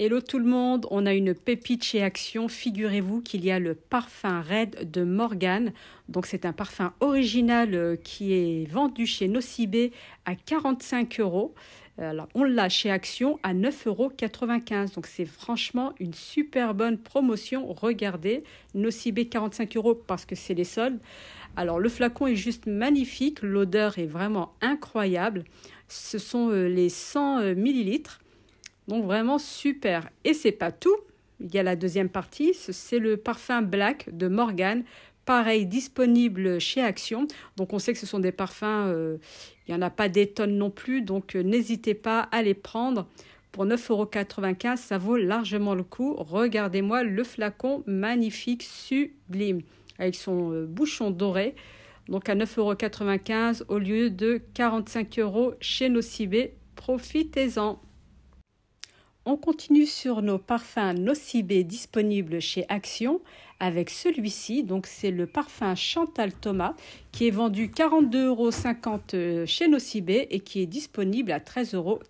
Hello tout le monde, on a une pépite chez Action. Figurez-vous qu'il y a le parfum Red de Morgan. Donc c'est un parfum original euh, qui est vendu chez Nocibé à 45 euros. Alors, on l'a chez Action à 9,95 euros. Donc, c'est franchement une super bonne promotion. Regardez, Nocibé 45 euros parce que c'est les soldes. Alors, le flacon est juste magnifique. L'odeur est vraiment incroyable. Ce sont euh, les 100 euh, millilitres. Donc vraiment super. Et c'est pas tout. Il y a la deuxième partie, c'est le parfum Black de Morgan, pareil disponible chez Action. Donc on sait que ce sont des parfums, euh, il n'y en a pas des tonnes non plus, donc euh, n'hésitez pas à les prendre. Pour 9,95€, ça vaut largement le coup. Regardez-moi le flacon magnifique, sublime, avec son euh, bouchon doré. Donc à 9,95€ au lieu de euros chez Nocibé. Profitez-en. On continue sur nos parfums nocibé disponibles chez Action avec celui-ci. Donc, c'est le parfum Chantal Thomas qui est vendu 42,50 euros chez Nocibé et qui est disponible à 13,95 euros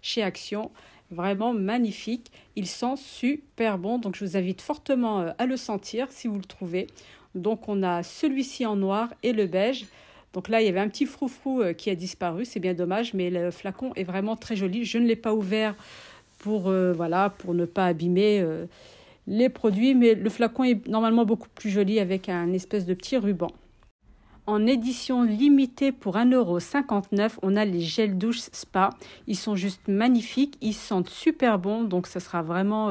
chez Action. Vraiment magnifique. Il sent super bon. Donc, je vous invite fortement euh, à le sentir si vous le trouvez. Donc, on a celui-ci en noir et le beige. Donc là, il y avait un petit froufrou euh, qui a disparu, c'est bien dommage, mais le flacon est vraiment très joli. Je ne l'ai pas ouvert pour, euh, voilà, pour ne pas abîmer euh, les produits, mais le flacon est normalement beaucoup plus joli avec un espèce de petit ruban. En édition limitée pour 1,59€, on a les gels douche spa. Ils sont juste magnifiques, ils sentent super bon, donc ça sera vraiment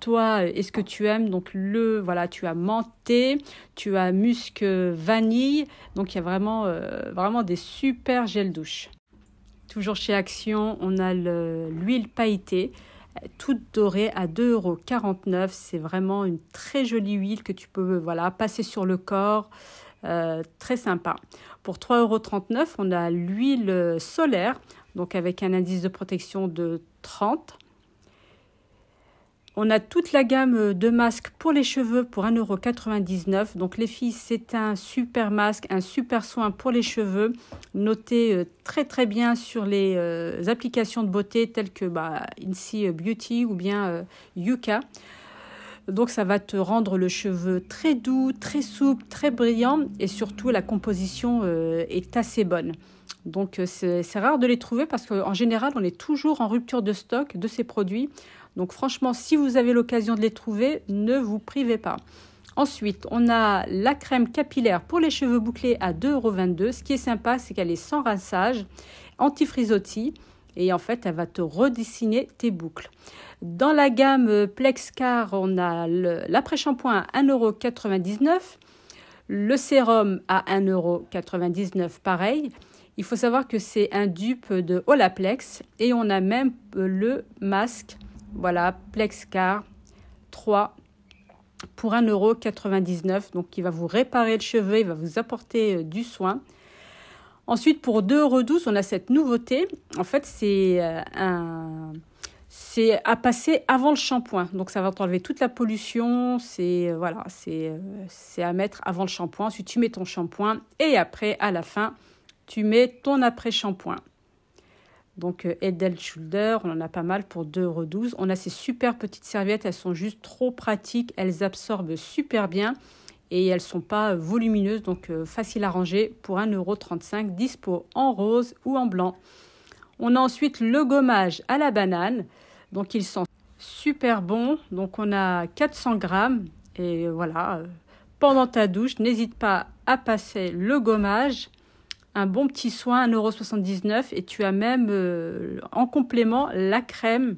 toi, euh, est-ce que tu aimes donc le voilà, tu as menté, tu as musc euh, vanille, donc il y a vraiment euh, vraiment des super gels douche. Toujours chez Action, on a l'huile pailletée toute dorée à euros. C'est vraiment une très jolie huile que tu peux voilà, passer sur le corps. très sympa. Pour euros, on a l'huile solaire, donc avec un indice de protection de 30. On a toute la gamme euh, de masques pour les cheveux pour 1,99€. Donc les filles, c'est un super masque, un super soin pour les cheveux. Notez euh, très très bien sur les euh, applications de beauté telles que bah, Beauty ou bien Yuka. Donc ça va te rendre le cheveu très doux, très souple, très brillant et surtout la composition est assez bonne. Donc c'est rare de les trouver parce qu'en général on est toujours en rupture de stock de ces produits. Donc franchement, si vous avez l'occasion de les trouver, ne vous privez pas. Ensuite, on a la crème capillaire pour les cheveux bouclés à 2,22€. Ce qui est sympa, c'est qu'elle est sans rinçage, anti-frisottis et en fait elle va te redessiner tes boucles. Dans la gamme euh, Plexcar, on a l'après-shampoing à 1,99€, le sérum à 1,99€ pareil. Il faut savoir que c'est un dupe de Olaplex et on a même euh, le masque voilà, Plexcar 3 pour 1,99€. Donc, il va vous réparer le cheveu, il va vous apporter euh, du soin. Ensuite, pour 2,12€, on a cette nouveauté. En fait, c'est euh, C'est à passer avant le shampoing. Donc, ça va t'enlever toute la pollution. C'est euh, voilà, c'est à mettre avant le shampoing. Ensuite, tu mets ton shampoing et après, à la fin, tu mets ton après-shampoing. Donc euh, Edel on en a pas mal pour 2,12€. On a ces super petites serviettes, elles sont juste trop pratiques, elles absorbent super bien et elles sont pas euh, volumineuses, donc euh, faciles à ranger pour 1,35€, dispo en rose ou en blanc. On a ensuite le gommage à la banane, donc il sent super bon, donc on a 400 grammes et voilà, pendant ta douche, n'hésite pas à passer le gommage un bon petit soin, 1,79€. Et tu as même euh, en complément la crème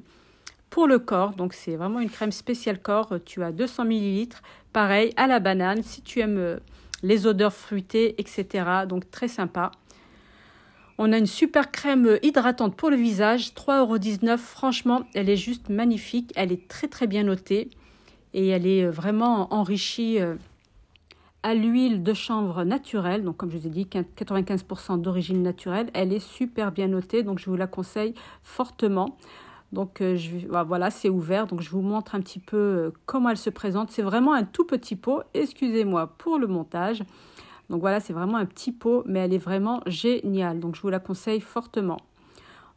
pour le corps. Donc c'est vraiment une crème spéciale corps. Tu as 200 ml, pareil à la banane, si tu aimes euh, les odeurs fruitées, etc. Donc très sympa. On a une super crème euh, hydratante pour le visage, 3,19€. Franchement, elle est juste magnifique. Elle est très très bien notée et elle est vraiment enrichie à l'huile de chanvre naturelle, donc comme je vous ai dit, 95% d'origine naturelle. Elle est super bien notée, donc je vous la conseille fortement. Donc euh, je, bah, voilà, c'est ouvert, donc je vous montre un petit peu euh, comment elle se présente. C'est vraiment un tout petit pot, excusez-moi pour le montage. Donc voilà, c'est vraiment un petit pot, mais elle est vraiment géniale, donc je vous la conseille fortement.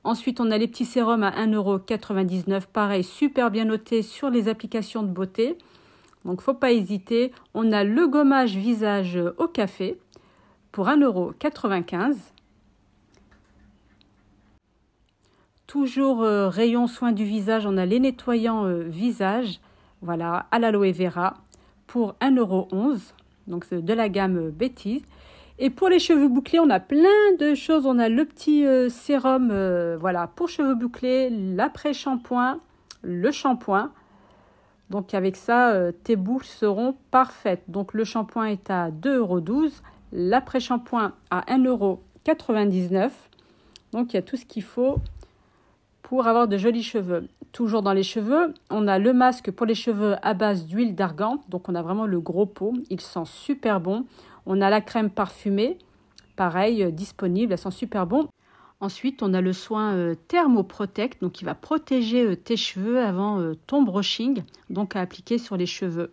Ensuite, on a les petits sérums à 1,99€, pareil, super bien notés sur les applications de beauté. Donc faut pas hésiter. On a le gommage visage au café pour 1,95€. Toujours euh, rayon soin du visage, on a les nettoyants euh, visage, voilà, à l'aloe vera pour 1,11€. Donc c'est de la gamme euh, bêtise. Et pour les cheveux bouclés, on a plein de choses. On a le petit sérum, voilà, pour cheveux bouclés, l'après-shampoing, le shampoing. Donc avec ça, euh, tes boucles seront parfaites. Donc le shampoing est à 2,12€, l'après-shampoing à 1,99€. Donc il y a tout ce qu'il faut pour avoir de jolis cheveux. Toujours dans les cheveux, on a le masque pour les cheveux à base d'huile d'argan. Donc on a vraiment le gros pot, il sent super bon. On a la crème parfumée, pareil, euh, disponible, elle sent super bon. Ensuite, on a le soin euh, Thermoprotect, donc qui va protéger euh, tes cheveux avant euh, ton brushing, donc à appliquer sur les cheveux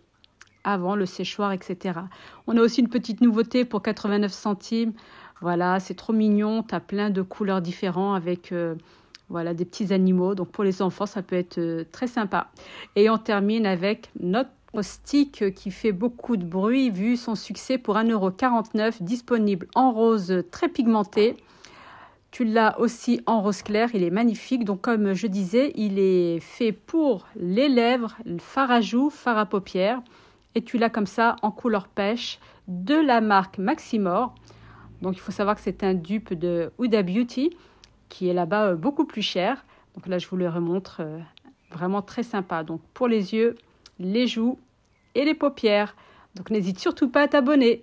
avant le séchoir, etc. On a aussi une petite nouveauté pour 89 centimes. Voilà, c'est trop mignon. Tu as plein de couleurs différentes avec voilà, des petits animaux. Donc pour les enfants, ça peut être très sympa. Et on termine avec notre stick qui fait beaucoup de bruit vu son succès pour 1,49€ disponible en rose très pigmenté. Tu l'as aussi en rose clair, il est magnifique. Donc comme je disais, il est fait pour les lèvres, le fard à joues, fard à paupières. Et tu l'as comme ça en couleur pêche de la marque Maximor. Donc il faut savoir que c'est un dupe de Huda Beauty qui est là-bas euh, beaucoup plus cher. Donc là je vous le remontre, euh, vraiment très sympa. Donc pour les yeux, les joues et les paupières. Donc n'hésite surtout pas à t'abonner.